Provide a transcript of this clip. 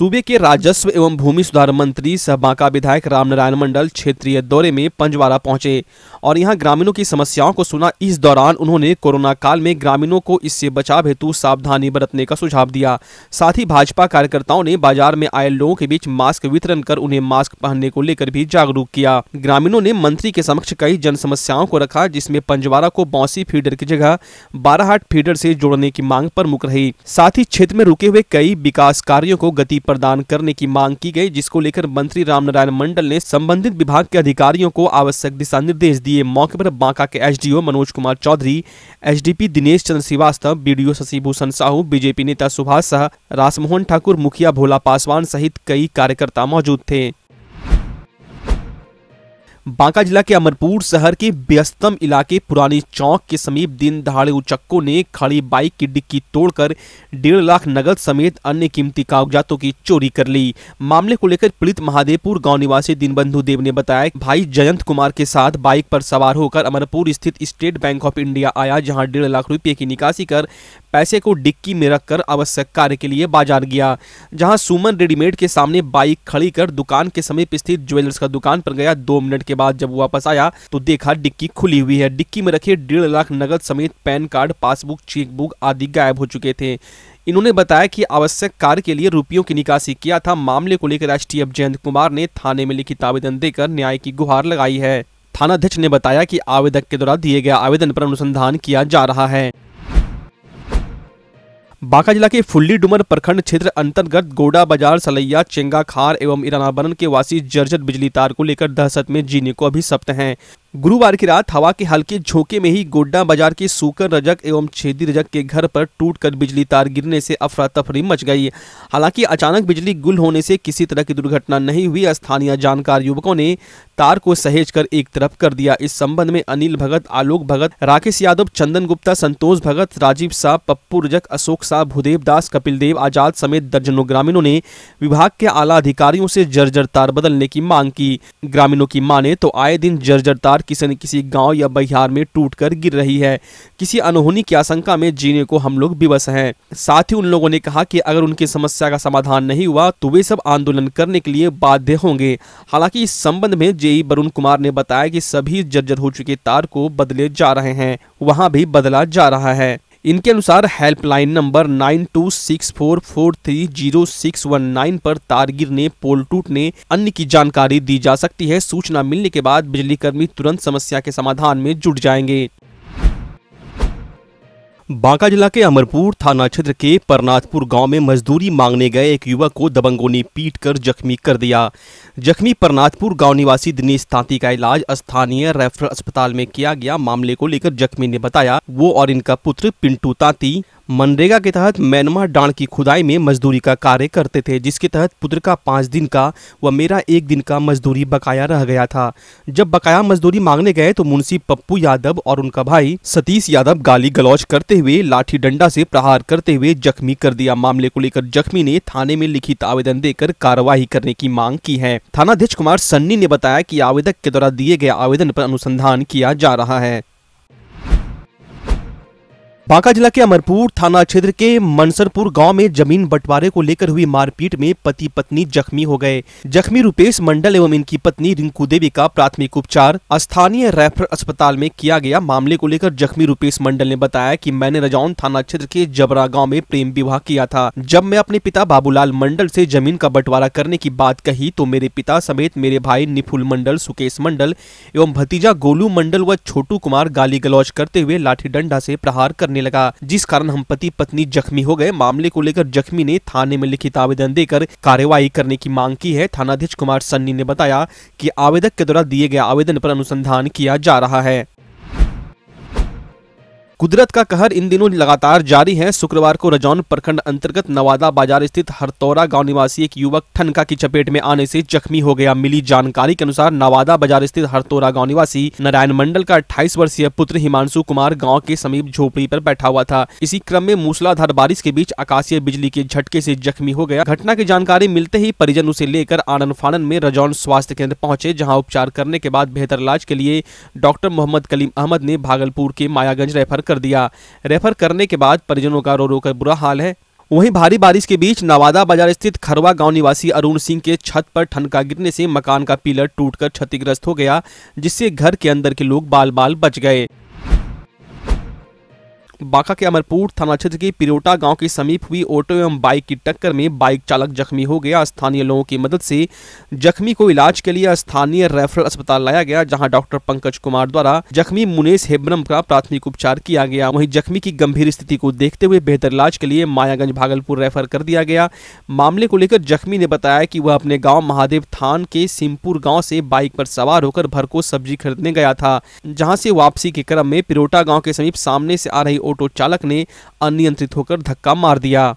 सूबे के राजस्व एवं भूमि सुधार मंत्री सह बांका विधायक रामनारायण मंडल क्षेत्रीय दौरे में पंजवारा पहुंचे और यहां ग्रामीणों की समस्याओं को सुना इस दौरान उन्होंने कोरोना काल में ग्रामीणों को इससे बचाव हेतु सावधानी बरतने का सुझाव दिया साथ ही भाजपा कार्यकर्ताओं ने बाजार में आए लोगों के बीच मास्क वितरण कर उन्हें मास्क पहनने को लेकर भी जागरूक किया ग्रामीणों ने मंत्री के समक्ष कई जन समस्याओं को रखा जिसमें पंजवारा को बौसी फीडर की जगह बाराहाट फीडर से जोड़ने की मांग प्रमुख रही साथ ही क्षेत्र में रुके हुए कई विकास कार्यो को गति प्रदान करने की मांग की गई जिसको लेकर मंत्री रामनारायण मंडल ने संबंधित विभाग के अधिकारियों को आवश्यक दिशा निर्देश दिए मौके पर बांका के SDO Manoj Kumar Chaudhary SDP Dinesh Chandra Srivastava BDO Shashibhushan Sahu BJP नेता सुभाष शाह रासमोहन ठाकुर मुखिया भोला पासवान सहित कई कार्यकर्ता मौजूद थे बांका जिला के अमरपुर शहर के व्यस्तम इलाके पुरानी चौक के समीप दिन दहाड़े उचक्को ने खड़ी बाइक की डिक्की तोड़कर डेढ़ लाख नगद समेत अन्य कीमती कागजातों की चोरी कर ली मामले को लेकर पीड़ित महादेवपुर गांव निवासी दीनबंधु देव ने बताया भाई जयंत कुमार के साथ बाइक पर सवार होकर अमरपुर स्थित स्टेट बैंक ऑफ इंडिया आया जहाँ डेढ़ लाख रूपये की निकासी कर पैसे को डिक्की में रखकर आवश्यक कार्य के लिए बाजार गया जहां सुमन रेडीमेड के सामने बाइक खड़ी कर दुकान के समीप स्थित ज्वेलर्स का दुकान पर गया दो मिनट के बाद जब वापस आया तो देखा डिक्की खुली हुई है डिक्की में रखे डेढ़ लाख नगद समेत पैन कार्ड पासबुक चेकबुक आदि गायब हो चुके थे इन्होंने बताया कि आवश्यक कार्य के लिए रुपयों की निकासी किया था मामले को लेकर एसटीएफ जयंत कुमार ने थाने में लिखित आवेदन देकर न्याय की गुहार लगाई है थानाध्यक्ष ने बताया कि आवेदक के द्वारा दिए गए आवेदन पर अनुसंधान किया जा रहा है बांका जिला के फुल्ली डुमर प्रखंड क्षेत्र अंतर्गत गोडा बाजार सलैया चेंगा खार एवं इरानाबरन के वासी जर्जर बिजली तार को लेकर दहशत में जीने को अभी सप्त हैं गुरुवार की रात हवा के हल्के झोंके में ही गोड्डा बाजार के सूकर रजक एवं छेदी रजक के घर पर टूटकर बिजली तार गिरने से अफरा तफरी मच गई हालांकि अचानक बिजली गुल होने से किसी तरह की दुर्घटना नहीं हुई स्थानीय जानकार युवकों ने तार को सहेज कर एक तरफ कर दिया इस संबंध में अनिल भगत आलोक भगत राकेश यादव चंदन गुप्ता संतोष भगत राजीव शाह पप्पू रजक अशोक शाह भूदेव दास कपिल देव आजाद समेत दर्जनों ग्रामीणों ने विभाग के आला अधिकारियों से जर्जर तार बदलने की मांग की ग्रामीणों की माने तो आए दिन जर्जर तार दीवार किसी न किसी गांव या बिहार में कर गिर रही है किसी अनहोनी की आशंका में जीने को हम लोग विवश हैं साथ ही उन लोगों ने कहा कि अगर उनकी समस्या का समाधान नहीं हुआ तो वे सब आंदोलन करने के लिए बाध्य होंगे हालांकि इस संबंध में जेई वरुण कुमार ने बताया कि सभी जर्जर हो चुके तार को बदले जा रहे हैं वहां भी बदला जा रहा है इनके अनुसार helpline number nine two six four four three zero six one nine पर तारगिर ने पोल ने अन्य की जानकारी दी जा सकती है सूचना मिलने के बाद बिजली कर्मी तुरंत समस्या के समाधान में जुट जाएंगे बांका जिला के अमरपुर थाना क्षेत्र के परनाथपुर गांव में मजदूरी मांगने गए एक युवक को दबंगों ने पीट कर जख्मी कर दिया जख्मी परनाथपुर गांव निवासी दिनेश तांती का इलाज स्थानीय रेफरल अस्पताल में किया गया मामले को लेकर जख्मी ने बताया वो और इनका पुत्र पिंटू तांती मनरेगा के तहत मैनमा डांड की खुदाई में मजदूरी का कार्य करते थे जिसके तहत पुत्र का पाँच दिन का व मेरा एक दिन का मजदूरी बकाया रह गया था जब बकाया मजदूरी मांगने गए तो मुंशी पप्पू यादव और उनका भाई सतीश यादव गाली गलौज करते हुए लाठी डंडा से प्रहार करते हुए जख्मी कर दिया मामले को लेकर जख्मी ने थाने में लिखित आवेदन देकर कार्रवाई करने की मांग की है थानाध्यक्ष कुमार सन्नी ने बताया की आवेदक के द्वारा दिए गए आवेदन पर अनुसंधान किया जा रहा है बांका जिला के अमरपुर थाना क्षेत्र के मनसरपुर गांव में जमीन बंटवारे को लेकर हुई मारपीट में पति पत्नी जख्मी हो गए जख्मी रुपेश मंडल एवं इनकी पत्नी रिंकू देवी का प्राथमिक उपचार स्थानीय रेफर अस्पताल में किया गया मामले को लेकर जख्मी रुपेश मंडल ने बताया कि मैंने रजौन थाना क्षेत्र के जबरा गाँव में प्रेम विवाह किया था जब मैं अपने पिता बाबूलाल मंडल ऐसी जमीन का बंटवारा करने की बात कही तो मेरे पिता समेत मेरे भाई निफुल मंडल सुकेश मंडल एवं भतीजा गोलू मंडल व छोटू कुमार गाली गलौज करते हुए लाठी डंडा ऐसी प्रहार करने करने लगा जिस कारण हम पति पत्नी जख्मी हो गए मामले को लेकर जख्मी ने थाने में लिखित आवेदन देकर कार्यवाही करने की मांग की है थानाध्यक्ष कुमार सन्नी ने बताया की आवेदक के द्वारा दिए गए आवेदन पर अनुसंधान किया जा रहा है कुदरत का कहर इन दिनों लगातार जारी है शुक्रवार को रजौन प्रखंड अंतर्गत नवादा बाजार स्थित हरतौरा गांव निवासी एक युवक ठनका की चपेट में आने से जख्मी हो गया मिली जानकारी के अनुसार नवादा बाजार स्थित हरतौरा गांव निवासी नारायण मंडल का 28 वर्षीय पुत्र हिमांशु कुमार गाँव के समीप झोपड़ी पर बैठा हुआ था इसी क्रम में मूसलाधार बारिश के बीच आकाशीय बिजली के झटके ऐसी जख्मी हो गया घटना की जानकारी मिलते ही परिजन उसे लेकर आनंद फानंद में रजौन स्वास्थ्य केंद्र पहुँचे जहाँ उपचार करने के बाद बेहतर इलाज के लिए डॉक्टर मोहम्मद कलीम अहमद ने भागलपुर के मायागंज रेफर कर दिया रेफर करने के बाद परिजनों का रो रो कर बुरा हाल है वहीं भारी बारिश के बीच नवादा बाजार स्थित खरवा गांव निवासी अरुण सिंह के छत पर ठनका गिरने से मकान का पिलर टूटकर क्षतिग्रस्त हो गया जिससे घर के अंदर के लोग बाल बाल बच गए बांका के अमरपुर थाना क्षेत्र के पिरोटा गांव के समीप हुई ऑटो एवं बाइक की टक्कर में बाइक चालक जख्मी हो गया स्थानीय लोगों की मदद से जख्मी को इलाज के लिए स्थानीय रेफरल अस्पताल लाया गया जहां डॉक्टर पंकज कुमार द्वारा जख्मी मुनेश हेब्रम का प्राथमिक उपचार किया गया वहीं जख्मी की गंभीर स्थिति को देखते हुए बेहतर इलाज के लिए मायागंज भागलपुर रेफर कर दिया गया मामले को लेकर जख्मी ने बताया कि वह अपने गाँव महादेव थान के सिमपुर गाँव से बाइक पर सवार होकर भरको सब्जी खरीदने गया था जहाँ से वापसी के क्रम में पिरोटा गाँव के समीप सामने से आ रही ऑटो चालक ने अनियंत्रित होकर धक्का मार दिया